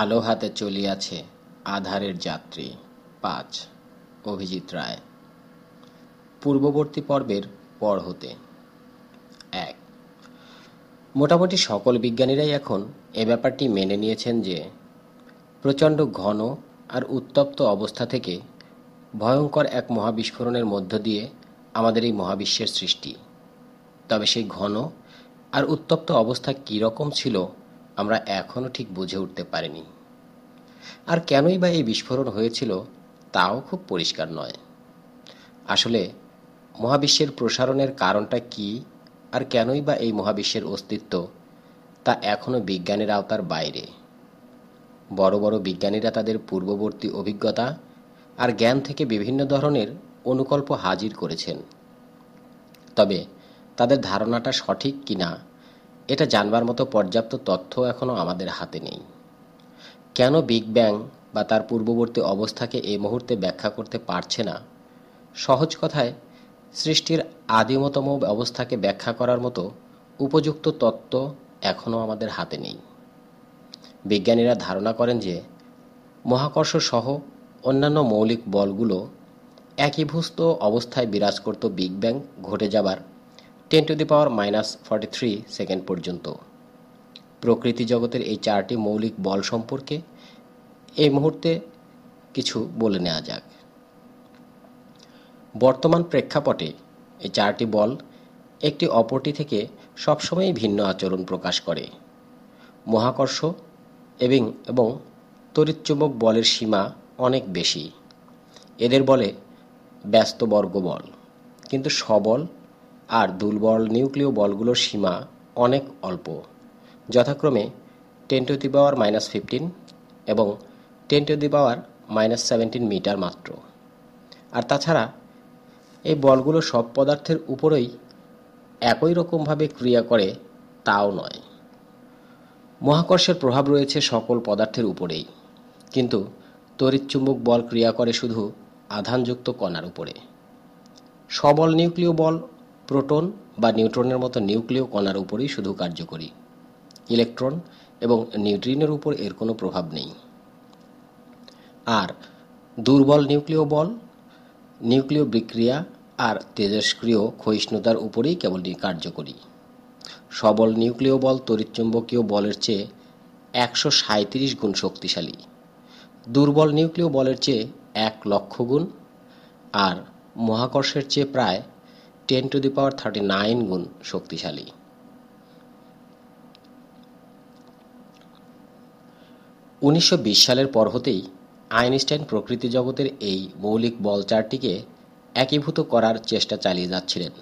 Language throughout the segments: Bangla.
আলো হাতে চলিয়াছে আধারের যাত্রী পাঁচ অভিজিৎ রায় পূর্ববর্তী পর্বের পর হতে এক মোটামুটি সকল বিজ্ঞানীরাই এখন এ ব্যাপারটি মেনে নিয়েছেন যে প্রচণ্ড ঘন আর উত্তপ্ত অবস্থা থেকে ভয়ঙ্কর এক মহাবিস্ফোরণের মধ্য দিয়ে আমাদের এই মহাবিশ্বের সৃষ্টি তবে সেই ঘন আর উত্তপ্ত অবস্থা কীরকম ছিল আমরা এখনও ঠিক বুঝে উঠতে পারিনি আর কেনই বা এই বিস্ফোরণ হয়েছিল তাও খুব পরিষ্কার নয় আসলে মহাবিশ্বের প্রসারণের কারণটা কি আর কেনই বা এই মহাবিশ্বের অস্তিত্ব তা এখনও বিজ্ঞানের আওতার বাইরে বড় বড় বিজ্ঞানীরা তাদের পূর্ববর্তী অভিজ্ঞতা আর জ্ঞান থেকে বিভিন্ন ধরনের অনুকল্প হাজির করেছেন তবে তাদের ধারণাটা সঠিক কিনা এটা জানবার মতো পর্যাপ্ত তথ্য এখনও আমাদের হাতে নেই কেন বিগ ব্যাং বা তার পূর্ববর্তী অবস্থাকে এই মুহূর্তে ব্যাখ্যা করতে পারছে না সহজ কথায় সৃষ্টির আদিমতম অবস্থাকে ব্যাখ্যা করার মতো উপযুক্ত তত্ত্ব এখনও আমাদের হাতে নেই বিজ্ঞানীরা ধারণা করেন যে মহাকর্ষ সহ অন্যান্য মৌলিক বলগুলো একীভূস্ত অবস্থায় বিরাজ করত বিগ ব্যাং ঘটে যাবার ten to the power minus forty three second পর্যন্ত প্রকৃতি জগতের এই চারটি মৌলিক বল সম্পর্কে এই মুহূর্তে কিছু বলে নেওয়া যাক বর্তমান প্রেক্ষাপটে এই চারটি বল একটি অপরটি থেকে সবসময়ই ভিন্ন আচরণ প্রকাশ করে মহাকর্ষ এবং এবং তড়িৎচুম্বক বলের সীমা অনেক বেশি এদের বলে ব্যস্ত বর্গ বল কিন্তু সবল আর দুর্বল নিউক্লীয় বলগুলোর সীমা অনেক অল্প যথাক্রমে ten to the power minus fifteen এবং ten to the power minus seventeen metre মাত্র আর তাছাড়া এই বলগুলো সব পদার্থের উপরেই একই রকমভাবে ক্রিয়া করে তাও নয় মহাকর্ষের প্রভাব রয়েছে সকল পদার্থের উপরেই কিন্তু তড়িৎচুম্বক বল ক্রিয়া করে শুধু আধানযুক্ত কণার উপরে সবল নিউক্লিয় বল প্রোটন বা নিউট্রনের মতো নিউক্লিয় কণার উপরেই শুধু কার্যকরী ইলেকট্রন এবং নিউট্রিনের উপর এর কোনো প্রভাব নেই আর দুর্বল নিউক্লিয় বল নিউক্লিয় বিক্রিয়া আর তেজস্ক্রিয় ক্ষয়িষ্ণুতার উপরেই কেবল কার্যকরী সবল নিউক্লিয় বল তড়িৎচুম্বকীয় বলের চেয়ে একশো সাঁত্রিশ গুণ শক্তিশালী দুর্বল নিউক্লিয় বলের চেয়ে এক লক্ষ গুণ আর মহাকর্ষের চেয়ে প্রায় ten to the power thirty nine গুণ শক্তিশালী উনিশশো সালের পর হতেই আইনস্টাইন প্রকৃতি জগতের এই মৌলিক বল চারটিকে একীভূত করার চেষ্টা চালিয়ে যাচ্ছিলেন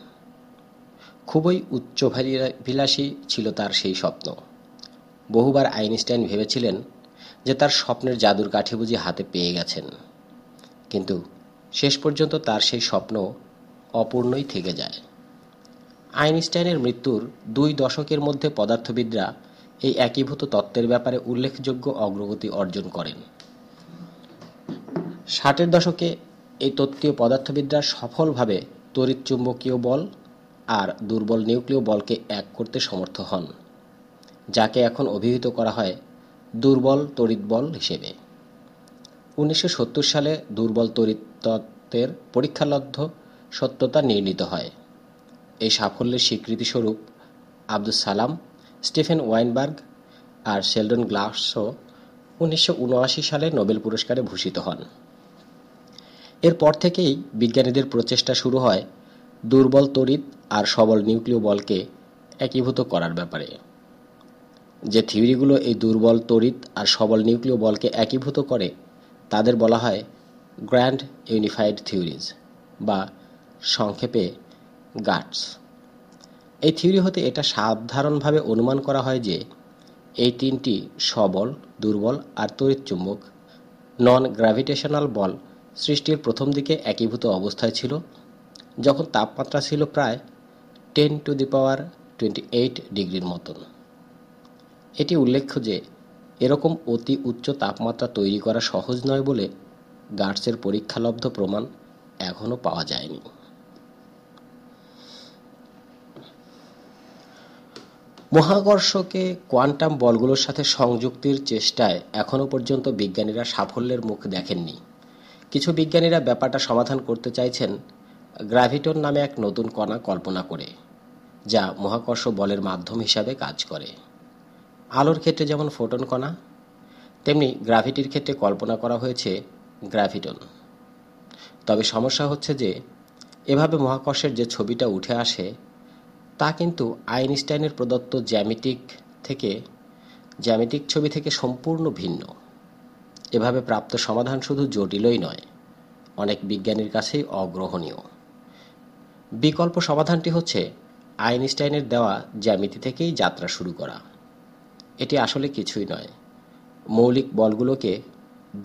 খুবই উচ্চভিলাষী ছিল তার সেই স্বপ্ন বহুবার আইনস্টাইন ভেবেছিলেন যে তার স্বপ্নের জাদুর কাঠি বুঝি হাতে পেয়ে গেছেন কিন্তু শেষ পর্যন্ত তার সেই স্বপ্ন অপূর্ণই থেকে যায় আইনস্টাইনের মৃত্যুর দুই দশকের মধ্যে পদার্থবিদরা এই একীভূত তত্ত্বের ব্যাপারে উল্লেখযোগ্য অগ্রগতি অর্জন করেন ষাটের দশকে এই তত্ত্বীয় পদার্থবিদরা সফলভাবে তড়িৎ চুম্বকীয় বল আর দুর্বল নিউক্লীয় বলকে এক করতে সমর্থ হন যাকে এখন অভিহিত করা হয় দুর্বল তড়িৎ বল হিসেবে উনিশশো সালে দুর্বল তড়িৎ তত্ত্বের পরীক্ষালব্ধ সত্যতা নির্ণীত হয় এই সাফল্যের স্বীকৃতিস্বরূপ আব্দুল সালাম স্টিফেন ওয়াইনবার্গ আর সেলডন গ্লাসও উনিশশো সালে নোবেল পুরস্কারে ভূষিত হন এরপর থেকেই বিজ্ঞানীদের প্রচেষ্টা শুরু হয় দুর্বল তড়িৎ আর সবল নিউক্লিয় বলকে একীভূত করার ব্যাপারে যে থিওরিগুলো এই দুর্বল তড়িৎ আর সবল নিউক্লিয় বলকে একীভূত করে তাদের বলা হয় গ্র্যান্ড ইউনিফাইড থিওরিজ বা সংক্ষেপে গাটস এই থিওরি হতে এটা সাধারণভাবে অনুমান করা হয় যে এই তিনটি সবল দুর্বল আর চুম্বক নন গ্র্যাভিটেশনাল বল সৃষ্টির প্রথম দিকে একীভূত অবস্থায় ছিল যখন তাপমাত্রা ছিল প্রায় ten to the power twenty eight ডিগ্রির মতন এটি উল্লেখ্য যে এরকম অতি উচ্চ তাপমাত্রা তৈরি করা সহজ নয় বলে গার্ডসের পরীক্ষালব্ধ প্রমাণ এখনও পাওয়া যায়নি মহাকর্ষকে কোয়ান্টাম বলগুলোর সাথে সংযুক্তির চেষ্টায় এখনও পর্যন্ত বিজ্ঞানীরা সাফল্যের মুখ দেখেননি কিছু বিজ্ঞানীরা ব্যাপারটা সমাধান করতে চাইছেন গ্র্যাভিটন নামে এক নতুন কণা কল্পনা করে যা মহাকর্ষ বলের মাধ্যম হিসাবে কাজ করে আলোর ক্ষেত্রে যেমন ফোটন কণা তেমনি গ্রাভিটির ক্ষেত্রে কল্পনা করা হয়েছে গ্র্যাভিটন তবে সমস্যা হচ্ছে যে এভাবে মহাকর্ষের যে ছবিটা উঠে আসে তা কিন্তু আইনস্টাইনের প্রদত্ত জ্যামিতিক থেকে জ্যামিতিক ছবি থেকে সম্পূর্ণ ভিন্ন এভাবে প্রাপ্ত সমাধান শুধু জটিলই নয় অনেক বিজ্ঞানীর কাছেই অগ্রহণীয় বিকল্প সমাধানটি হচ্ছে আইনস্টাইনের দেওয়া জ্যামিতি থেকেই যাত্রা শুরু করা এটি আসলে কিছুই নয় মৌলিক বলগুলোকে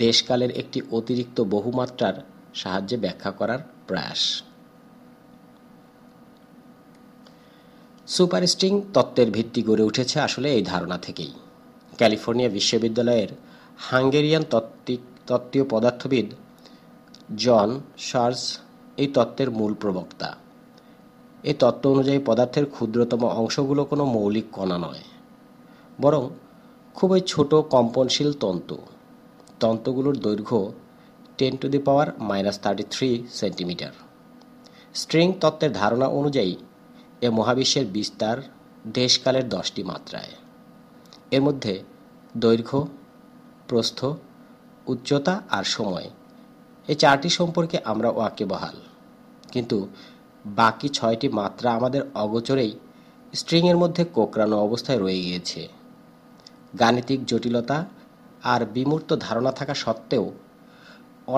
দেশকালের একটি অতিরিক্ত বহুমাত্রার সাহায্যে ব্যাখ্যা করার প্রয়াস সুপার স্টিং তত্ত্বের ভিত্তি গড়ে উঠেছে আসলে এই ধারণা থেকেই ক্যালিফোর্নিয়া বিশ্ববিদ্যালয়ের হাঙ্গেরিয়ান তত্ত্বিক তত্ত্বীয় পদার্থবিদ জন শার্স এই তত্ত্বের মূল প্রবক্তা এই তত্ত্ব অনুযায়ী পদার্থের ক্ষুদ্রতম অংশগুলো কোনো মৌলিক কণা নয় বরং খুবই ছোট কম্পনশীল তন্তু তন্তুগুলোর দৈর্ঘ্য ten to the power minus thirty three centimetre string তত্ত্বের ধারণা অনুযায়ী এ মহাবিশ্বের বিস্তার দেশকালের দশটি মাত্রায় এর মধ্যে দৈর্ঘ্য প্রস্থ উচ্চতা আর সময় এই চারটি সম্পর্কে আমরা বহাল কিন্তু বাকি ছয়টি মাত্রা আমাদের অগোচরেই স্ট্রিংয়ের মধ্যে কোকরানো অবস্থায় রয়ে গিয়েছে গাণিতিক জটিলতা আর বিমূর্ত ধারণা থাকা সত্ত্বেও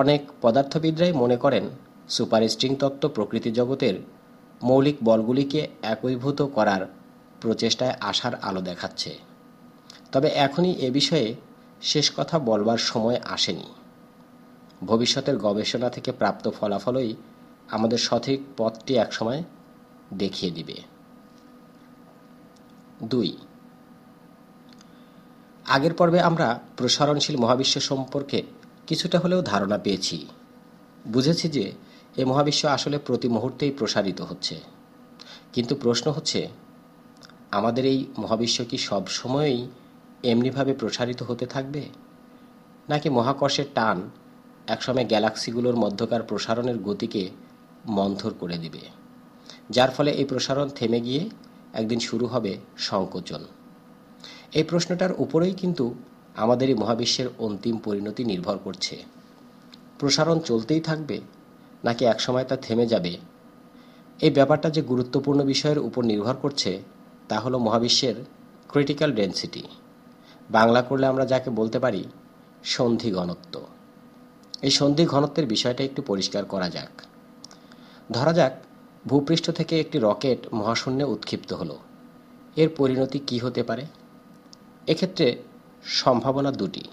অনেক পদার্থবিদরাই মনে করেন সুপার স্ট্রিং তত্ত্ব প্রকৃতি জগতের মৌলিক বলগুলিকে একীভূত করার প্রচেষ্টায় আশার আলো দেখাচ্ছে তবে এখনই এ বিষয়ে শেষ কথা বলবার সময় আসেনি ভবিষ্যতের গবেষণা থেকে প্রাপ্ত ফলাফলই আমাদের সঠিক পথটি একসময় দেখিয়ে দিবে দুই আগের পর্বে আমরা প্রসারণশীল মহাবিশ্ব সম্পর্কে কিছুটা হলেও ধারণা পেয়েছি বুঝেছি যে এই মহাবিশ্ব আসলে প্রতি মুহূর্তেই প্রসারিত হচ্ছে কিন্তু প্রশ্ন হচ্ছে আমাদের এই মহাবিশ্ব কি সময়ই এমনিভাবে প্রসারিত হতে থাকবে নাকি মহাকর্ষের টান একসময় গ্যালাক্সিগুলোর মধ্যকার প্রসারণের গতিকে মন্থর করে দিবে যার ফলে এই প্রসারণ থেমে গিয়ে একদিন শুরু হবে সংকোচন এই প্রশ্নটার উপরেই কিন্তু আমাদের এই মহাবিশ্বের অন্তিম পরিণতি নির্ভর করছে প্রসারণ চলতেই থাকবে নাকি একসময় তা থেমে যাবে এই ব্যাপারটা যে গুরুত্বপূর্ণ বিষয়ের উপর নির্ভর করছে তা হলো মহাবিশ্বের ক্রিটিক্যাল ডেন্সিটি বাংলা করলে আমরা যাকে বলতে পারি সন্ধি ঘনত্ব এই সন্ধি ঘনত্বের বিষয়টা একটু পরিষ্কার করা যাক ধরা যাক ভূপৃষ্ঠ থেকে একটি রকেট মহাশূন্যে উৎক্ষিপ্ত হলো এর পরিণতি কি হতে পারে এক্ষেত্রে সম্ভাবনা দুটি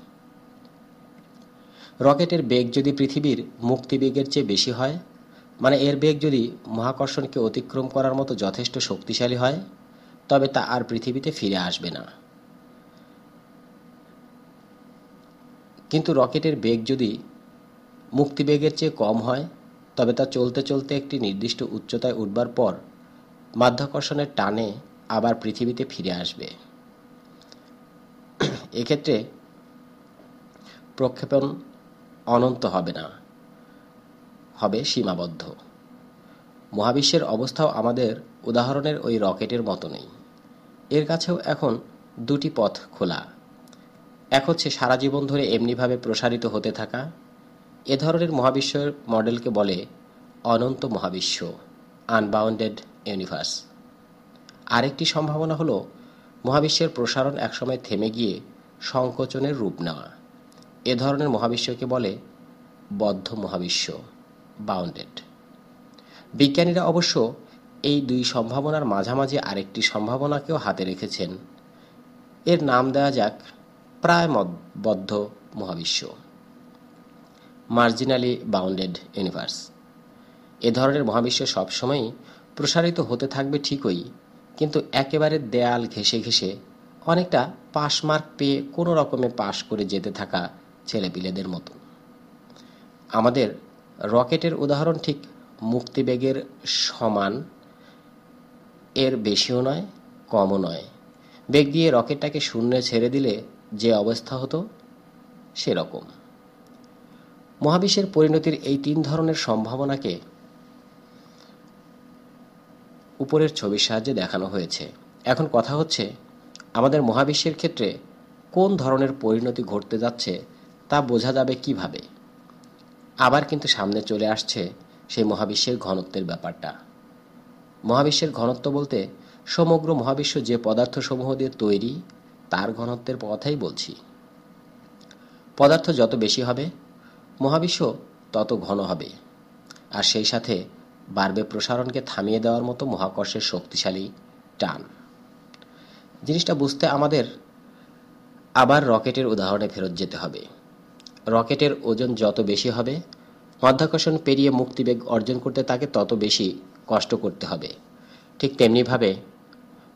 রকেটের বেগ যদি পৃথিবীর মুক্তিবেগের চেয়ে বেশি হয় মানে এর বেগ যদি মহাকর্ষণকে অতিক্রম করার মতো যথেষ্ট শক্তিশালী হয় তবে তা আর পৃথিবীতে ফিরে আসবে না কিন্তু রকেটের বেগ যদি মুক্তিবেগের চেয়ে কম হয় তবে তা চলতে চলতে একটি নির্দিষ্ট উচ্চতায় উঠবার পর মাধ্যাকর্ষণের টানে আবার পৃথিবীতে ফিরে আসবে এক্ষেত্রে প্রক্ষেপণ অনন্ত হবে না হবে সীমাবদ্ধ মহাবিশ্বের অবস্থাও আমাদের উদাহরণের ওই রকেটের মতো নেই এর কাছেও এখন দুটি পথ খোলা এক হচ্ছে সারা জীবন ধরে এমনিভাবে প্রসারিত হতে থাকা এ ধরনের মহাবিশ্বের মডেলকে বলে অনন্ত মহাবিশ্ব আনবাউন্ডেড ইউনিভার্স আরেকটি সম্ভাবনা হলো মহাবিশ্বের প্রসারণ একসময় থেমে গিয়ে সংকোচনের রূপ নেওয়া এ ধরনের মহাবিশ্বকে বলে বদ্ধ মহাবিশ্ব বাউন্ডেড বিজ্ঞানীরা অবশ্য এই দুই সম্ভাবনার মাঝামাঝি আরেকটি সম্ভাবনাকেও হাতে রেখেছেন এর নাম দেওয়া যাক প্রায় বদ্ধ মহাবিশ্ব মার্জিনালি বাউন্ডেড ইউনিভার্স এ ধরনের মহাবিশ্ব সবসময়ই প্রসারিত হতে থাকবে ঠিকই কিন্তু একেবারে দেয়াল ঘেঁষে ঘেঁষে অনেকটা পাশ মার্ক পেয়ে কোনো রকমে পাশ করে যেতে থাকা ছেলেপিলেদের মতো আমাদের রকেটের উদাহরণ ঠিক মুক্তিবেগের সমান এর বেশিও নয় কমও নয় বেগ দিয়ে রকেটটাকে শূন্যে ছেড়ে দিলে যে অবস্থা হতো সেরকম মহাবিশ্বের পরিণতির এই তিন ধরনের সম্ভাবনাকে উপরের ছবির সাহায্যে দেখানো হয়েছে এখন কথা হচ্ছে আমাদের মহাবিশ্বের ক্ষেত্রে কোন ধরনের পরিণতি ঘটতে যাচ্ছে তা বোঝা যাবে কিভাবে আবার কিন্তু সামনে চলে আসছে সেই মহাবিশ্বের ঘনত্বের ব্যাপারটা মহাবিশ্বের ঘনত্ব বলতে সমগ্র মহাবিশ্ব যে পদার্থসমূহ দিয়ে তৈরি তার ঘনত্বের কথাই বলছি পদার্থ যত বেশি হবে মহাবিশ্ব তত ঘন হবে আর সেই সাথে বাড়বে প্রসারণকে থামিয়ে দেওয়ার মতো মহাকর্ষের শক্তিশালী টান জিনিসটা বুঝতে আমাদের আবার রকেটের উদাহরণে ফেরত যেতে হবে রকেটের ওজন যত বেশি হবে মাধ্যাকর্ষণ পেরিয়ে মুক্তিবেগ অর্জন করতে তাকে তত বেশি কষ্ট করতে হবে ঠিক তেমনিভাবে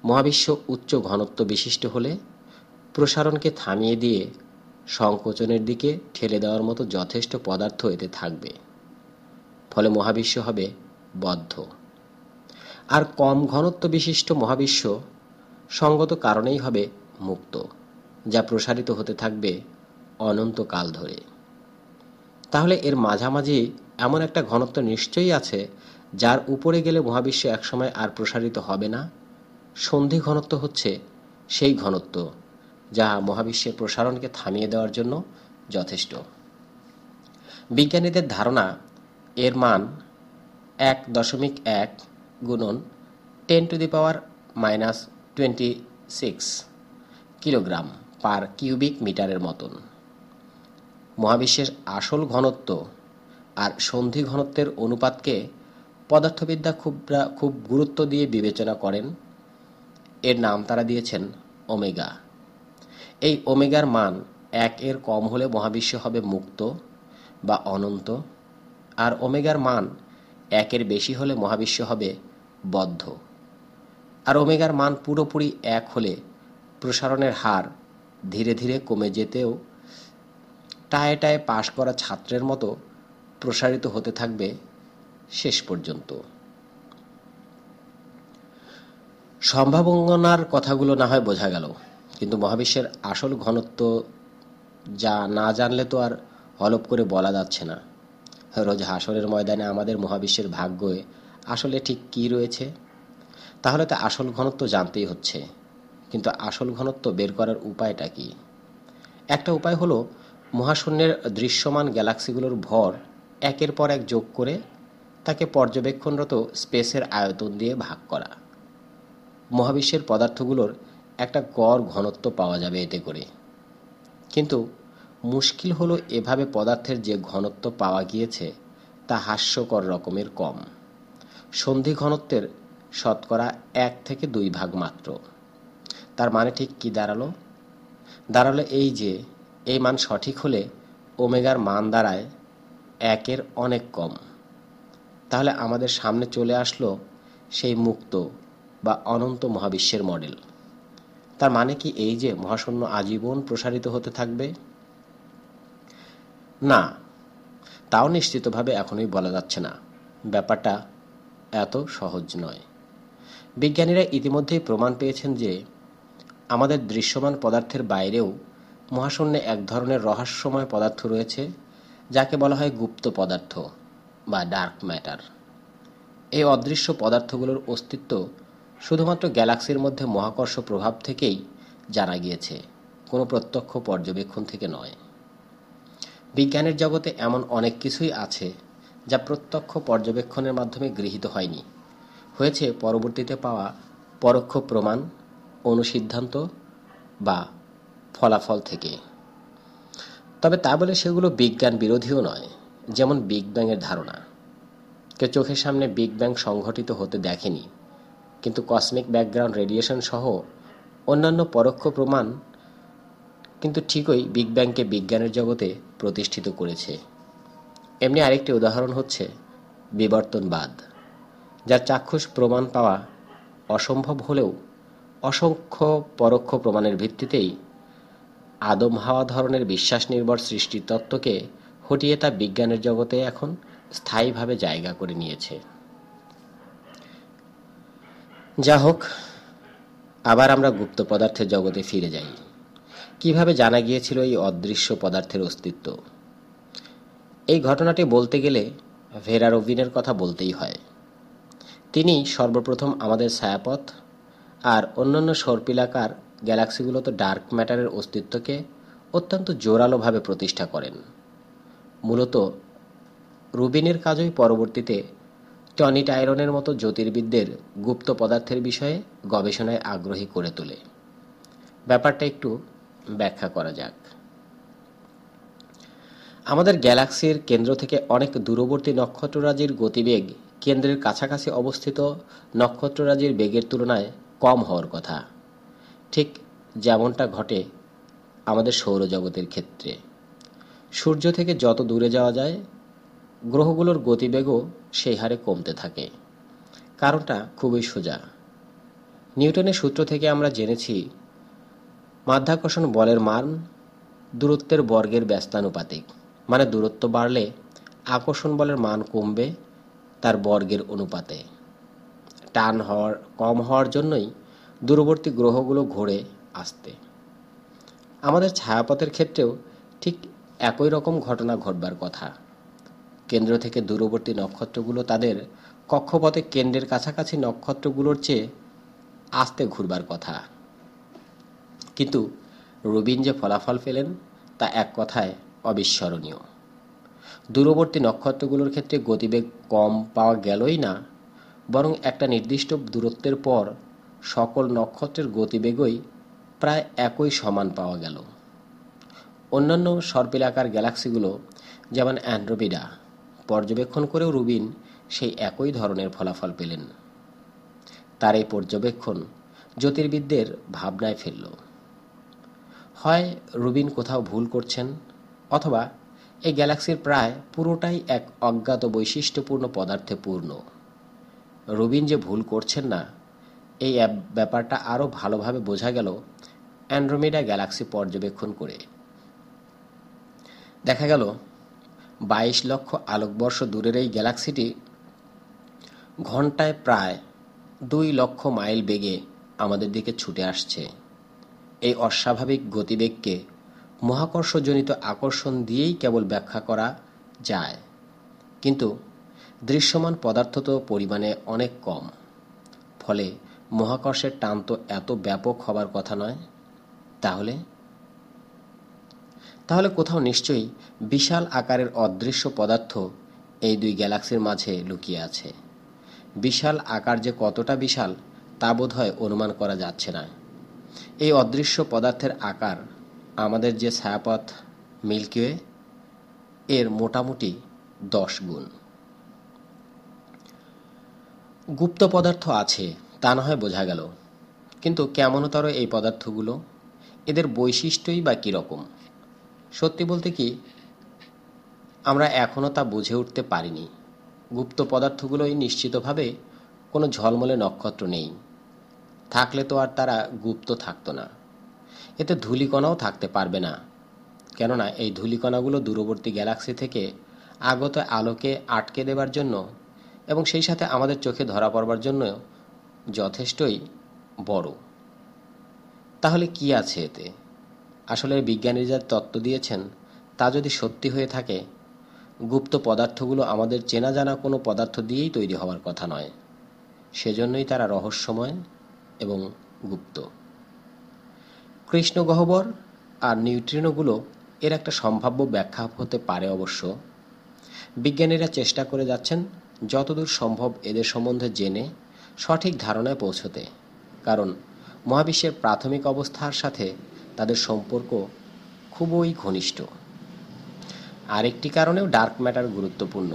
মহাবিশ্ব উচ্চ ঘনত্ব বিশিষ্ট হলে প্রসারণকে থামিয়ে দিয়ে সংকোচনের দিকে ঠেলে দেওয়ার মতো যথেষ্ট পদার্থ এতে থাকবে ফলে মহাবিশ্ব হবে বদ্ধ আর কম ঘনত্ব বিশিষ্ট মহাবিশ্ব সঙ্গত কারণেই হবে মুক্ত যা প্রসারিত হতে থাকবে অনন্তকাল ধরে তাহলে এর মাঝামাঝি এমন একটা ঘনত্ব নিশ্চয়ই আছে যার উপরে গেলে মহাবিশ্ব একসময় আর প্রসারিত হবে না সন্ধি ঘনত্ব হচ্ছে সেই ঘনত্ব যা মহাবিশ্বের প্রসারণকে থামিয়ে দেওয়ার জন্য যথেষ্ট বিজ্ঞানীদের ধারণা এর মান এক দশমিক এক গুণন ten to the power minus twenty six kilogram per cubic মিটারের মতন মহাবিশ্বের আসল ঘনত্ব আর সন্ধি ঘনত্বের অনুপাতকে পদার্থবিদ্যা খুবরা খুব গুরুত্ব দিয়ে বিবেচনা করেন এর নাম তারা দিয়েছেন ওমেগা এই ওমেগার মান এক এর কম হলে মহাবিশ্ব হবে মুক্ত বা অনন্ত আর ওমেগার মান একের বেশি হলে মহাবিশ্ব হবে বদ্ধ আর ওমেগার মান পুরোপুরি এক হলে প্রসারণের হার ধীরে ধীরে কমে যেতেও টায়ে টায়ে পাশ করা ছাত্রের মতো প্রসারিত হতে থাকবে শেষ পর্যন্ত সম্ভাবনার কথাগুলো না হয় বোঝা গেল কিন্তু মহাবিশ্বের আসল ঘনত্ব যা না জানলে তো আর অলপ করে বলা যাচ্ছে না রোজ হাসরের ময়দানে আমাদের মহাবিশ্বের ভাগ্যে আসলে ঠিক কি রয়েছে তাহলে তো আসল ঘনত্ব জানতেই হচ্ছে কিন্তু আসল ঘনত্ব বের করার উপায়টা কি একটা উপায় হলো মহাশূন্যের দৃশ্যমান গ্যালাক্সিগুলোর ভর একের পর এক যোগ করে তাকে পর্যবেক্ষণরত স্পেসের আয়তন দিয়ে ভাগ করা মহাবিশ্বের পদার্থগুলোর একটা গড় ঘনত্ব পাওয়া যাবে এতে করে কিন্তু মুশকিল হলো এভাবে পদার্থের যে ঘনত্ব পাওয়া গিয়েছে তা হাস্যকর রকমের কম সন্ধি ঘনত্বের শতকরা এক থেকে দুই ভাগ মাত্র তার মানে ঠিক কি দাঁড়ালো দাঁড়ালো এই যে এই মান সঠিক হলে ওমেগার মান দাঁড়ায় একের অনেক কম তাহলে আমাদের সামনে চলে আসলো সেই মুক্ত বা অনন্ত মহাবিশ্বের মডেল তার মানে কি এই যে মহাশূন্য আজীবন প্রসারিত হতে থাকবে না তাও নিশ্চিতভাবে এখনই বলা যাচ্ছে না ব্যাপারটা এত সহজ নয় বিজ্ঞানীরা ইতিমধ্যেই প্রমাণ পেয়েছেন যে আমাদের দৃশ্যমান পদার্থের বাইরেও মহাশূন্যে এক ধরনের রহস্যময় পদার্থ রয়েছে যাকে বলা হয় গুপ্ত পদার্থ বা ডার্ক ম্যাটার এই অদৃশ্য পদার্থগুলোর অস্তিত্ব শুধুমাত্র গ্যালাক্সির মধ্যে মহাকর্ষ প্রভাব থেকেই জানা গিয়েছে কোনো প্রত্যক্ষ পর্যবেক্ষণ থেকে নয় বিজ্ঞানের জগতে এমন অনেক কিছুই আছে যা প্রত্যক্ষ পর্যবেক্ষণের মাধ্যমে গৃহীত হয়নি হয়েছে পরবর্তীতে পাওয়া পরোক্ষ প্রমাণ অনুসিদ্ধান্ত বা ফলাফল থেকে তবে তা বলে সেগুলো বিজ্ঞান বিরোধীও নয় যেমন বিগ ব্যাংয়ের ধারণা কেউ চোখের সামনে বিগ ব্যাং সংঘটিত হতে দেখেনি কিন্তু কসমিক ব্যাকগ্রাউন্ড রেডিয়েশন সহ অন্যান্য পরোক্ষ প্রমাণ কিন্তু ঠিকই বিগ ব্যাংকে বিজ্ঞানের জগতে প্রতিষ্ঠিত করেছে এমনি আরেকটি উদাহরণ হচ্ছে বিবর্তনবাদ যার চাক্ষুষ প্রমাণ পাওয়া অসম্ভব হলেও অসংখ্য পরোক্ষ প্রমাণের ভিত্তিতেই আদম হাওয়া ধরনের বিশ্বাস নির্ভর সৃষ্টির তত্ত্বকে হটিয়ে তা বিজ্ঞানের জগতে এখন স্থায়ীভাবে জায়গা করে নিয়েছে যা হোক আবার আমরা গুপ্ত পদার্থের জগতে ফিরে যাই কিভাবে জানা গিয়েছিল এই অদৃশ্য পদার্থের অস্তিত্ব এই ঘটনাটি বলতে গেলে ভেরা রবিনের কথা বলতেই হয় তিনি সর্বপ্রথম আমাদের ছায়াপথ আর অন্যান্য সর্পিলাকার গ্যালাক্সিগুলো তো ডার্ক ম্যাটারের অস্তিত্বকে অত্যন্ত জোরালোভাবে প্রতিষ্ঠা করেন মূলত রুবিনের কাজই পরবর্তীতে টনি টাইরনের মতো জ্যোতির্বিদদের গুপ্ত পদার্থের বিষয়ে গবেষণায় আগ্রহী করে তোলে ব্যাপারটা একটু ব্যাখ্যা করা যাক আমাদের গ্যালাক্সির কেন্দ্র থেকে অনেক দূরবর্তী নক্ষত্ররাজির গতিবেগ কেন্দ্রের কাছাকাছি অবস্থিত নক্ষত্ররাজির বেগের তুলনায় কম হওয়ার কথা ঠিক যেমনটা ঘটে আমাদের সৌরজগতের ক্ষেত্রে সূর্য থেকে যত দূরে যাওয়া যায় গ্রহগুলোর গতিবেগও সেই হারে কমতে থাকে কারণটা খুবই সোজা নিউটনের সূত্র থেকে আমরা জেনেছি মাধ্যাকর্ষণ বলের মান দূরত্বের বর্গের ব্যস্তানুপাতিক মানে দূরত্ব বাড়লে আকর্ষণ বলের মান কমবে তার বর্গের অনুপাতে টান হওয়ার কম হওয়ার জন্যই দূরবর্তী গ্রহগুলো ঘুরে আসতে আমাদের ছায়াপথের ক্ষেত্রেও ঠিক একই রকম ঘটনা ঘটবার কথা কেন্দ্র থেকে দূরবর্তী নক্ষত্রগুলো তাদের কক্ষপথে কেন্দ্রের কাছাকাছি নক্ষত্রগুলোর চেয়ে আস্তে ঘুরবার কথা কিন্তু রুবিন যে ফলাফল পেলেন তা এক কথায় অবিস্মরণীয় দূরবর্তী নক্ষত্রগুলোর ক্ষেত্রে গতিবেগ কম পাওয়া গেলই না বরং একটা নির্দিষ্ট দূরত্বের পর সকল নক্ষত্রের গতিবেগই প্রায় একই সমান পাওয়া গেল অন্যান্য সর্পিলাকার গ্যালাক্সিগুলো যেমন অ্যান্ড্রোবিডা পর্যবেক্ষণ করেও রুবিন সেই একই ধরনের ফলাফল পেলেন তার এই পর্যবেক্ষণ জ্যোতির্বিদদের ভাবনায় ফেলল হয় রুবিন কোথাও ভুল করছেন অথবা এই গ্যালাক্সির প্রায় পুরোটাই এক অজ্ঞাত বৈশিষ্ট্যপূর্ণ পদার্থে পূর্ণ রুবিন যে ভুল করছেন না এই ব্যাপারটা আরও ভালোভাবে বোঝা গেল অ্যান্ড্রোমেডা গ্যালাক্সি পর্যবেক্ষণ করে দেখা গেল বাইশ লক্ষ আলোকবর্ষ দূরের এই গ্যালাক্সিটি ঘন্টায় প্রায় দুই লক্ষ মাইল বেগে আমাদের দিকে ছুটে আসছে এই অস্বাভাবিক গতিবেগকে মহাকর্ষজনিত আকর্ষণ দিয়েই কেবল ব্যাখ্যা করা যায় কিন্তু দৃশ্যমান পদার্থ তো পরিমাণে অনেক কম ফলে মহাকর্ষের টান তো এত ব্যাপক হবার কথা নয় তাহলে তাহলে কোথাও নিশ্চয়ই বিশাল আকারের অদৃশ্য পদার্থ এই দুই গ্যালাক্সির মাঝে লুকিয়ে আছে বিশাল আকার যে কতটা বিশাল তা বোধ হয় অনুমান করা যাচ্ছে না এই অদৃশ্য পদার্থের আকার আমাদের যে ছায়াপথ মিল্কিওয়ে এর মোটামুটি দশ গুণ গুপ্ত পদার্থ আছে তা না হয় বোঝা গেল কিন্তু কেমনতর এই পদার্থগুলো এদের বৈশিষ্ট্যই বা কীরকম সত্যি বলতে কি আমরা এখনও তা বুঝে উঠতে পারিনি গুপ্ত পদার্থগুলোই নিশ্চিতভাবে কোনো ঝলমলে নক্ষত্র নেই থাকলে তো আর তারা গুপ্ত থাকতো না এতে ধুলিকণাও থাকতে পারবে না কেননা এই ধূলিকণাগুলো দূরবর্তী গ্যালাক্সি থেকে আগত আলোকে আটকে দেবার জন্য এবং সেই সাথে আমাদের চোখে ধরা পড়বার জন্য যথেষ্টই বড় তাহলে কি আছে এতে আসলে বিজ্ঞানীরা যা তত্ত্ব দিয়েছেন তা যদি সত্যি হয়ে থাকে গুপ্ত পদার্থগুলো আমাদের চেনা জানা কোনো পদার্থ দিয়েই তৈরি হওয়ার কথা নয় সেজন্যই তারা রহস্যময় এবং গুপ্ত কৃষ্ণ গহ্বর আর নিউট্রিনোগুলো এর একটা সম্ভাব্য ব্যাখ্যা হতে পারে অবশ্য বিজ্ঞানীরা চেষ্টা করে যাচ্ছেন যতদূর সম্ভব এদের সম্বন্ধে জেনে সঠিক ধারণায় পৌঁছতে কারণ মহাবিশ্বের প্রাথমিক অবস্থার সাথে তাদের সম্পর্ক খুবই ঘনিষ্ঠ আরেকটি কারণেও ডার্ক ম্যাটার গুরুত্বপূর্ণ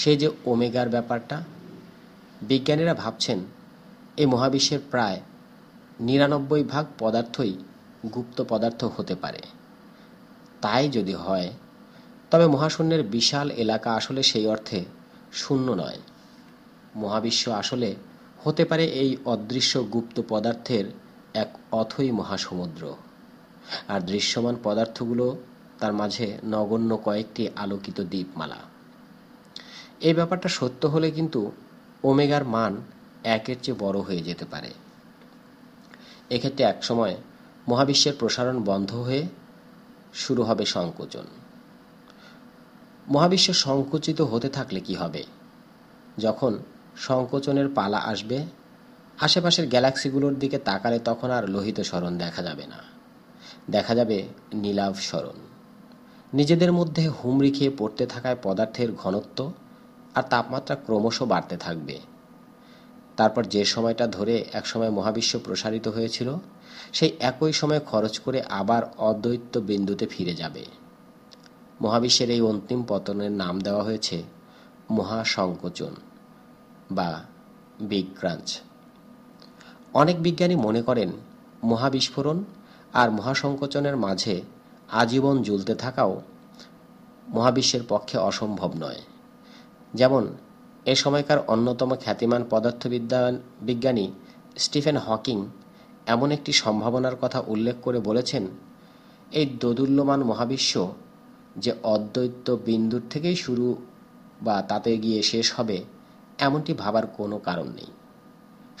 সে যে ওমেগার ব্যাপারটা বিজ্ঞানীরা ভাবছেন এ মহাবিশ্বের প্রায় নিরানব্বই ভাগ পদার্থই গুপ্ত পদার্থ হতে পারে তাই যদি হয় তবে মহাশূন্যের বিশাল এলাকা আসলে সেই অর্থে শূন্য নয় মহাবিশ্ব আসলে হতে পারে এই অদৃশ্য গুপ্ত পদার্থের এক অথই মহাসমুদ্র আর দৃশ্যমান পদার্থগুলো তার মাঝে নগণ্য কয়েকটি আলোকিত দ্বীপমালা এই ব্যাপারটা সত্য হলে কিন্তু ওমেগার মান একের চেয়ে বড় হয়ে যেতে পারে এক্ষেত্রে একসময় মহাবিশ্বের প্রসারণ বন্ধ হয়ে শুরু হবে সংকোচন মহাবিশ্ব সংকুচিত হতে থাকলে কি হবে যখন সংকোচনের পালা আসবে আশেপাশের গ্যালাক্সিগুলোর দিকে তাকালে তখন আর লোহিত স্মরণ দেখা যাবে না দেখা যাবে নীলাভ স্মরণ নিজেদের মধ্যে হুমড়ি খেয়ে পড়তে থাকায় পদার্থের ঘনত্ব আর তাপমাত্রা ক্রমশ বাড়তে থাকবে তারপর যে সময়টা ধরে একসময় মহাবিশ্ব প্রসারিত হয়েছিল সেই একই সময় খরচ করে আবার অদ্বৈত বিন্দুতে ফিরে যাবে মহাবিশ্বের এই অন্তিম পতনের নাম দেওয়া হয়েছে মহাসংকোচন বা বিগ ক্রাঞ্চ অনেক বিজ্ঞানী মনে করেন মহাবিস্ফোরণ আর মহাসংকোচনের মাঝে আজীবন জ্বলতে থাকাও মহাবিশ্বের পক্ষে অসম্ভব নয় যেমন এ সময়কার অন্যতম খ্যাতিমান পদার্থবিদ্যা বিজ্ঞানী স্টিফেন হকিং এমন একটি সম্ভাবনার কথা উল্লেখ করে বলেছেন এই দোদুল্যমান মহাবিশ্ব যে অদ্বৈত বিন্দুর থেকেই শুরু বা তাতে গিয়ে শেষ হবে এমনটি ভাবার কোনো কারণ নেই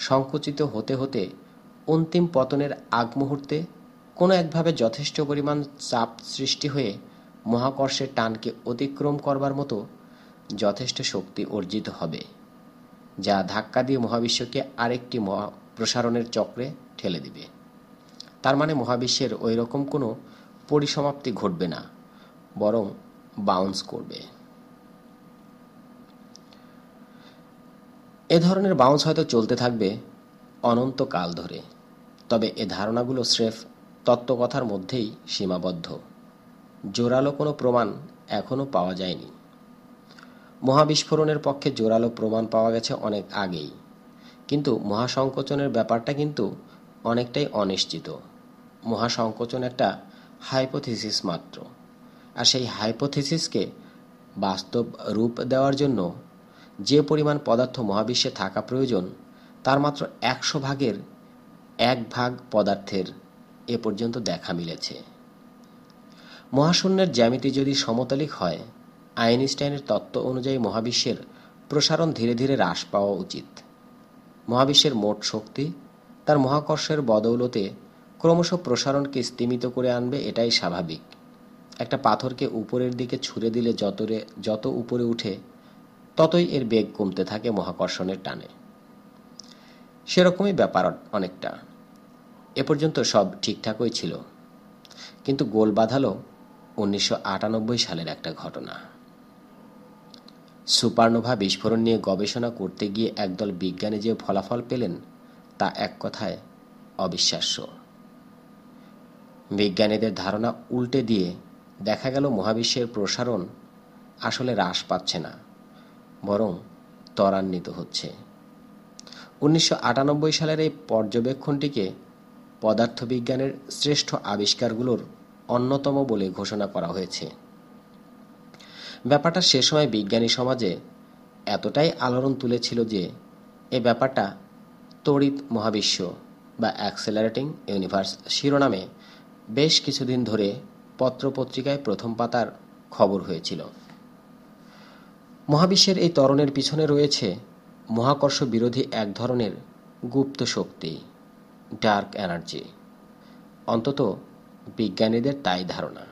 সংকুচিত হতে হতে অন্তিম পতনের আগ মুহূর্তে কোনো একভাবে যথেষ্ট পরিমাণ চাপ সৃষ্টি হয়ে মহাকর্ষের টানকে অতিক্রম করবার মতো যথেষ্ট শক্তি অর্জিত হবে যা ধাক্কা দিয়ে মহাবিশ্বকে আরেকটি মহা প্রসারণের চক্রে ঠেলে দিবে তার মানে মহাবিশ্বের ওই রকম কোনো পরিসমাপ্তি ঘটবে না বরং বাউন্স করবে এ ধরনের বাউন্স হয়তো চলতে থাকবে অনন্তকাল ধরে তবে এ ধারণাগুলো স্রেফ তত্ত্বকথার মধ্যেই সীমাবদ্ধ জোরালো কোনো প্রমাণ এখনও পাওয়া যায়নি মহাবিস্ফোরণের পক্ষে জোরালো প্রমাণ পাওয়া গেছে অনেক আগেই কিন্তু মহাসংকোচনের ব্যাপারটা কিন্তু অনেকটাই অনিশ্চিত মহাসংকোচন একটা হাইপোথিসিস মাত্র আর সেই হাইপোথিসিসকে বাস্তব রূপ দেওয়ার জন্য যে পরিমাণ পদার্থ মহাবিশ্বে থাকা প্রয়োজন তার মাত্র একশো ভাগের এক ভাগ পদার্থের এ পর্যন্ত দেখা মিলেছে মহাশূন্যের জ্যামিতি যদি সমতলিক হয় আইনস্টাইনের তত্ত্ব অনুযায়ী মহাবিশ্বের প্রসারণ ধীরে ধীরে হ্রাস পাওয়া উচিত মহাবিশ্বের মোট শক্তি তার মহাকর্ষের বদৌলতে ক্রমশ প্রসারণকে স্তীমিত করে আনবে এটাই স্বাভাবিক একটা পাথরকে উপরের দিকে ছুঁড়ে দিলে যতরে যত উপরে উঠে ততই এর বেগ কমতে থাকে মহাকর্ষণের টানে সেরকমই ব্যাপার অনেকটা এ পর্যন্ত সব ঠিকঠাকই ছিল কিন্তু গোল বাঁধালো উনিশশো সালের একটা ঘটনা সুপারনোভা বিস্ফোরণ নিয়ে গবেষণা করতে গিয়ে একদল বিজ্ঞানী যে ফলাফল পেলেন তা এক কথায় অবিশ্বাস্য বিজ্ঞানীদের ধারণা উল্টে দিয়ে দেখা গেল মহাবিশ্বের প্রসারণ আসলে হ্রাস পাচ্ছে না বরং ত্বরান্বিত হচ্ছে উনিশশো সালের এই পর্যবেক্ষণটিকে পদার্থবিজ্ঞানের শ্রেষ্ঠ আবিষ্কারগুলোর অন্যতম বলে ঘোষণা করা হয়েছে ব্যাপারটা সে সময় বিজ্ঞানী সমাজে এতটাই আলোড়ন তুলেছিল যে এ ব্যাপারটা তড়িৎ মহাবিশ্ব বা অ্যাক্সেলারেটিং ইউনিভার্স শিরোনামে বেশ কিছুদিন ধরে পত্রপত্রিকায় প্রথম পাতার খবর হয়েছিল মহাবিশ্বের এই তরণের পিছনে রয়েছে মহাকর্ষ বিরোধী এক ধরনের গুপ্ত শক্তি ডার্ক এনার্জি অন্তত বিজ্ঞানীদের তাই ধারণা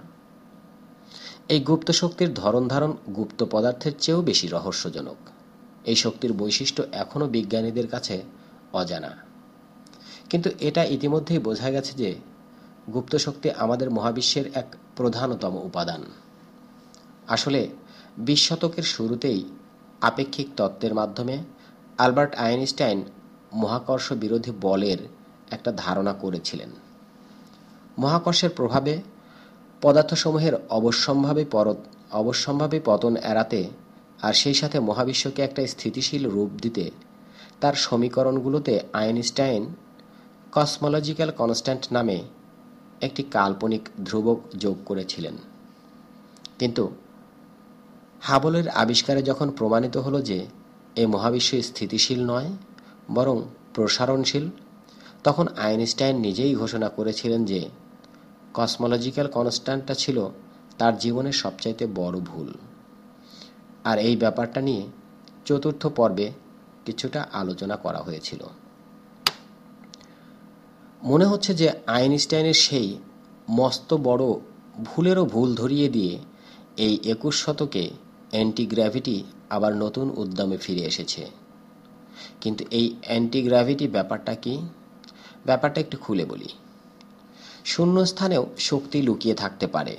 এই গুপ্ত শক্তির ধরন ধারণ গুপ্ত পদার্থের চেয়েও বেশি রহস্যজনক এই শক্তির বৈশিষ্ট্য এখনও বিজ্ঞানীদের কাছে অজানা কিন্তু এটা ইতিমধ্যেই বোঝা গেছে যে গুপ্ত শক্তি আমাদের মহাবিশ্বের এক প্রধানতম উপাদান আসলে বিশ শতকের শুরুতেই আপেক্ষিক তত্ত্বের মাধ্যমে আলবার্ট আইনস্টাইন মহাকর্ষ বিরোধী বলের একটা ধারণা করেছিলেন মহাকর্ষের প্রভাবে পদার্থসমূহের অবশ্যম্ভাবী পরত অবশ্যম্ভাবী পতন এড়াতে আর সেই সাথে মহাবিশ্বকে একটা স্থিতিশীল রূপ দিতে তার সমীকরণগুলোতে আইনস্টাইন কসমোলজিক্যাল কনস্ট্যান্ট নামে একটি কাল্পনিক ধ্রুবক যোগ করেছিলেন কিন্তু হাবলের আবিষ্কারে যখন প্রমাণিত হলো যে এ মহাবিশ্ব স্থিতিশীল নয় বরং প্রসারণশীল তখন আইনস্টাইন নিজেই ঘোষণা করেছিলেন যে কসমোলজিক্যাল কনস্ট্যান্টটা ছিল তার জীবনের সবচাইতে বড় ভুল আর এই ব্যাপারটা নিয়ে চতুর্থ পর্বে কিছুটা আলোচনা করা হয়েছিল মনে হচ্ছে যে আইনস্টাইনের সেই মস্ত বড় ভুলেরও ভুল ধরিয়ে দিয়ে এই একুশ শতকে অ্যান্টিগ্র্যাভিটি আবার নতুন উদ্যমে ফিরে এসেছে কিন্তু এই অ্যান্টিগ্র্যাভিটি ব্যাপারটা কি ব্যাপারটা একটু খুলে বলি শূন্য স্থানেও শক্তি লুকিয়ে থাকতে পারে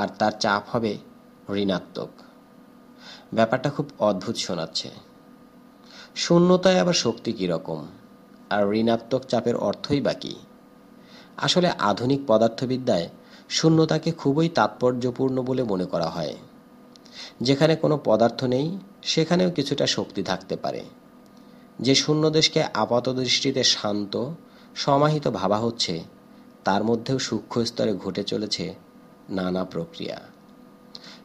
আর তার চাপ হবে ঋণাত্মক ব্যাপারটা খুব অদ্ভুত শোনাচ্ছে শূন্যতায় আবার শক্তি কীরকম আর ঋণাত্মক চাপের অর্থই বাকি আসলে আধুনিক পদার্থবিদ্যায় শূন্যতাকে খুবই তাৎপর্যপূর্ণ বলে মনে করা হয় যেখানে কোনো পদার্থ নেই সেখানেও কিছুটা শক্তি থাকতে পারে যে শূন্যদেশকে দৃষ্টিতে শান্ত সমাহিত ভাবা হচ্ছে তার মধ্যেও সূক্ষ্ম স্তরে ঘটে চলেছে নানা প্রক্রিয়া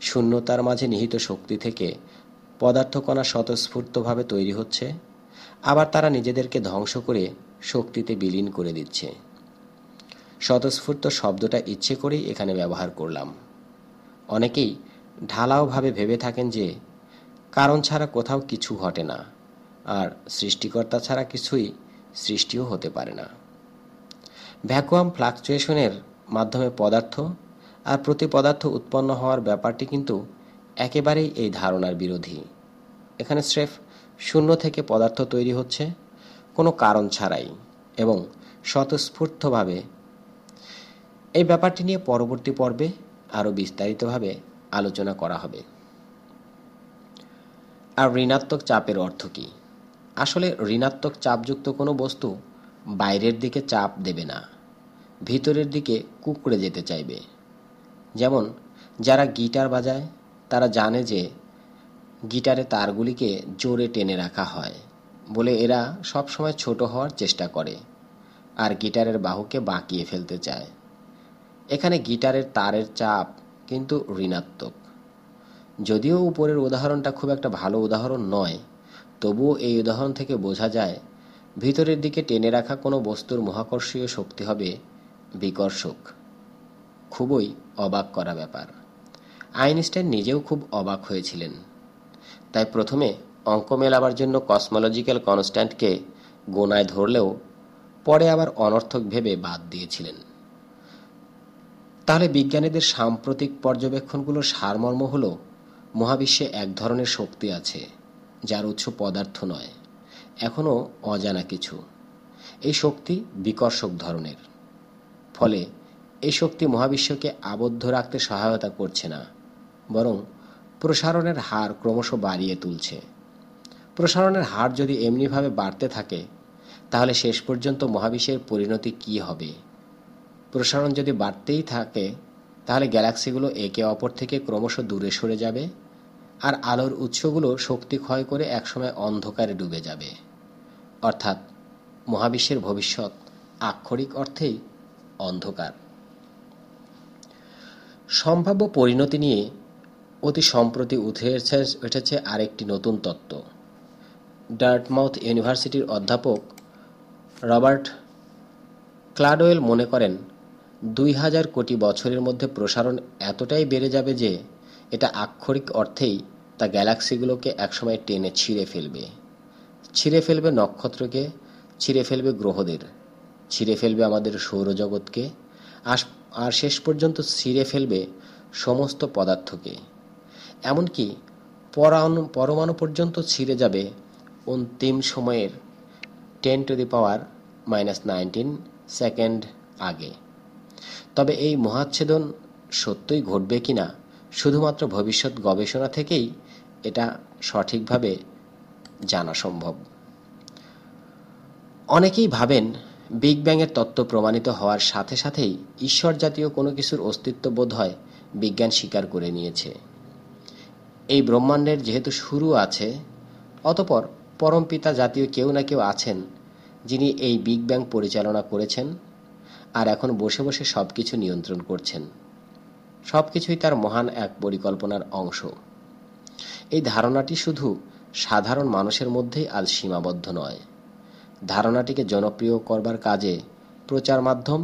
শূন্যতার মাঝে নিহিত শক্তি থেকে পদার্থকণা স্বতঃস্ফূর্তভাবে তৈরি হচ্ছে আবার তারা নিজেদেরকে ধ্বংস করে শক্তিতে বিলীন করে দিচ্ছে স্বতঃস্ফূর্ত শব্দটা ইচ্ছে করেই এখানে ব্যবহার করলাম অনেকেই ঢালাওভাবে ভেবে থাকেন যে কারণ ছাড়া কোথাও কিছু ঘটে না আর সৃষ্টিকর্তা ছাড়া কিছুই সৃষ্টিও হতে পারে না ভ্যাকুয়াম ফ্লাকচুয়েশনের মাধ্যমে পদার্থ আর প্রতি পদার্থ উৎপন্ন হওয়ার ব্যাপারটি কিন্তু একেবারেই এই ধারণার বিরোধী এখানে স্রেফ শূন্য থেকে পদার্থ তৈরি হচ্ছে কোনো কারণ ছাড়াই এবং স্বতঃস্ফূর্তভাবে এই ব্যাপারটি নিয়ে পরবর্তী পর্বে আরও বিস্তারিতভাবে আলোচনা করা হবে আর ঋণাত্মক চাপের অর্থ কী আসলে ঋণাত্মক চাপযুক্ত কোনো বস্তু বাইরের দিকে চাপ দেবে না ভিতরের দিকে কুকড়ে যেতে চাইবে যেমন যারা গিটার বাজায় তারা জানে যে গিটারে তারগুলিকে জোরে টেনে রাখা হয় বলে এরা সবসময় ছোট হওয়ার চেষ্টা করে আর গিটারের বাহুকে বাঁকিয়ে ফেলতে চায় এখানে গিটারের তারের চাপ কিন্তু ঋণাত্মক যদিও উপরের উদাহরণটা খুব একটা ভালো উদাহরণ নয় তবুও এই উদাহরণ থেকে বোঝা যায় ভিতরের দিকে টেনে রাখা কোনো বস্তুর মহাকর্ষীয় শক্তি হবে বিকর্ষক খুবই অবাক করা ব্যাপার আইনস্টাইন নিজেও খুব অবাক হয়েছিলেন তাই প্রথমে অঙ্ক মেলাবার জন্য কসমোলজিক্যাল কনস্ট্যান্টকে গোনায় ধরলেও পরে আবার অনর্থক ভেবে বাদ দিয়েছিলেন তাহলে বিজ্ঞানীদের সাম্প্রতিক পর্যবেক্ষণগুলোর সারমর্ম হল মহাবিশ্বে এক ধরনের শক্তি আছে যার উৎস পদার্থ নয় এখনও অজানা কিছু এই শক্তি বিকর্ষক ধরনের ফলে এই শক্তি মহাবিশ্বকে আবদ্ধ রাখতে সহায়তা করছে না বরং প্রসারণের হার ক্রমশ বাড়িয়ে তুলছে প্রসারণের হার যদি এমনিভাবে বাড়তে থাকে তাহলে শেষ পর্যন্ত মহাবিশ্বের পরিণতি কি হবে প্রসারণ যদি বাড়তেই থাকে তাহলে গ্যালাক্সিগুলো একে অপর থেকে ক্রমশ দূরে সরে যাবে আর আলোর উৎসগুলো শক্তি ক্ষয় করে একসময় অন্ধকারে ডুবে যাবে অর্থাৎ মহাবিশ্বের ভবিষ্যৎ আক্ষরিক অর্থেই অন্ধকার সম্ভাব্য পরিণতি নিয়ে অতি সম্প্রতি উঠে উঠেছে আরেকটি নতুন তত্ত্ব ডার্টমাউথ ইউনিভার্সিটির অধ্যাপক রবার্ট ক্লাডওয়েল মনে করেন দুই হাজার কোটি বছরের মধ্যে প্রসারণ এতটাই বেড়ে যাবে যে এটা আক্ষরিক অর্থেই তা গ্যালাক্সিগুলোকে একসময় টেনে ছিঁড়ে ফেলবে ছিঁড়ে ফেলবে নক্ষত্রকে ছিঁড়ে ফেলবে গ্রহদের ছিঁড়ে ফেলবে আমাদের সৌরজগৎকে আর শেষ পর্যন্ত ছিঁড়ে ফেলবে সমস্ত পদার্থকে এমনকি পরাণু পরমাণু পর্যন্ত ছিঁড়ে যাবে অন্তিম সময়ের ten to the power minus nineteen second আগে তবে এই মহাচ্ছেদন সত্যই ঘটবে কি না শুধুমাত্র ভবিষ্যৎ গবেষণা থেকেই এটা সঠিকভাবে জানা সম্ভব অনেকেই ভাবেন বিগ ব্যাংয়ের তত্ত্ব প্রমাণিত হওয়ার সাথে সাথেই ঈশ্বর জাতীয় কোনো কিছুর অস্তিত্ব বোধ হয় বিজ্ঞান স্বীকার করে নিয়েছে এই ব্রহ্মাণ্ডের যেহেতু শুরু আছে অতপর পরমপিতা জাতীয় কেউ না কেউ আছেন যিনি এই বিগ ব্যাং পরিচালনা করেছেন আর এখন বসে বসে সব কিছু নিয়ন্ত্রণ করছেন সব কিছুই তার মহান এক পরিকল্পনার অংশ এই ধারণাটি শুধু সাধারণ মানুষের মধ্যেই আজ সীমাবদ্ধ নয় ধারণাটিকে জনপ্রিয় করবার কাজে প্রচার মাধ্যম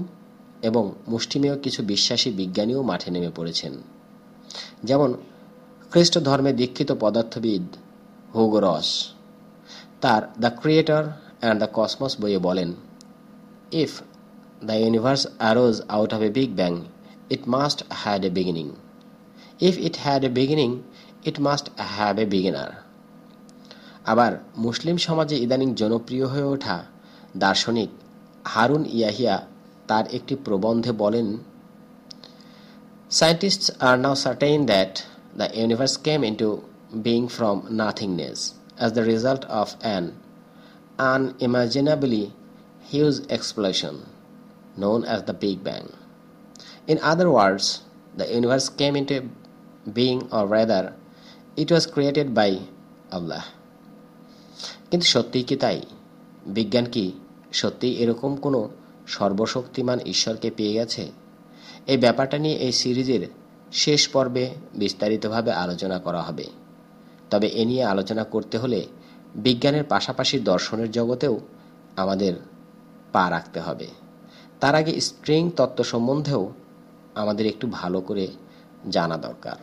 এবং মুষ্টিমেয় কিছু বিশ্বাসী বিজ্ঞানীও মাঠে নেমে পড়েছেন যেমন খ্রিস্ট ধর্মে দীক্ষিত পদার্থবিদ হুগরস তার the creator and the cosmos বইয়ে বলেন if The universe arose out of a big bang. It must had a beginning. If it had a beginning, it must have a beginner. আবার মুসলিম সমাজে ইদানিং জনপ্রিয় হয়ে ওঠা দার্শনিক হারুন ইয়াহিয়া তার একটি প্রবন্ধে বলেন scientist are now certain that the universe came into being from nothingness as the result of an unimaginably huge explosion known as the Big Bang. In other words, the universe came into being, or rather, it was created by Allah. কিন্তু সত্যিই কি তাই বিজ্ঞান কি সত্যিই এরকম কোনো সর্বশক্তিমান ঈশ্বরকে পেয়ে গেছে এই ব্যাপারটা নিয়ে এই সিরিজের শেষ পর্বে বিস্তারিতভাবে আলোচনা করা হবে তবে এ নিয়ে আলোচনা করতে হলে বিজ্ঞানের পাশাপাশি দর্শনের জগতেও আমাদের পা রাখতে হবে তার আগে স্ট্রিং তত্ত্ব সম্বন্ধেও আমাদের একটু ভালো করে জানা দরকার